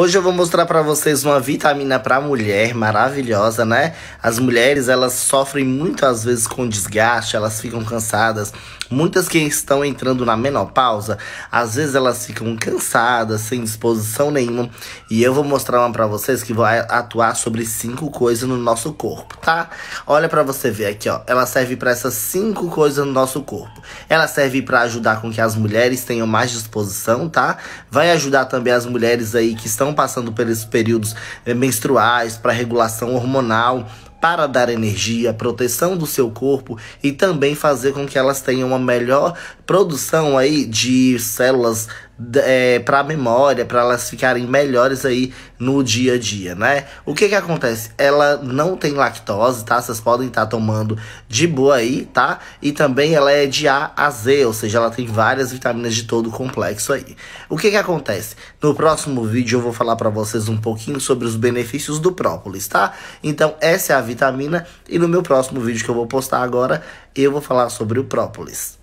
Hoje eu vou mostrar para vocês uma vitamina para mulher maravilhosa, né? As mulheres, elas sofrem muito às vezes com desgaste, elas ficam cansadas. Muitas que estão entrando na menopausa, às vezes elas ficam cansadas, sem disposição nenhuma. E eu vou mostrar uma para vocês que vai atuar sobre cinco coisas no nosso corpo, tá? Olha para você ver aqui, ó. Ela serve para essas cinco coisas no nosso corpo. Ela serve para ajudar com que as mulheres tenham mais disposição, tá? Vai ajudar também as mulheres aí que estão estão passando pelos períodos eh, menstruais, para regulação hormonal, para dar energia, proteção do seu corpo e também fazer com que elas tenham uma melhor produção aí de células é, para a memória, para elas ficarem melhores aí no dia a dia, né? O que que acontece? Ela não tem lactose, tá? Vocês podem estar tá tomando de boa aí, tá? E também ela é de A a Z, ou seja, ela tem várias vitaminas de todo o complexo aí. O que que acontece? No próximo vídeo eu vou falar para vocês um pouquinho sobre os benefícios do própolis, tá? Então essa é a vitamina e no meu próximo vídeo que eu vou postar agora, eu vou falar sobre o própolis.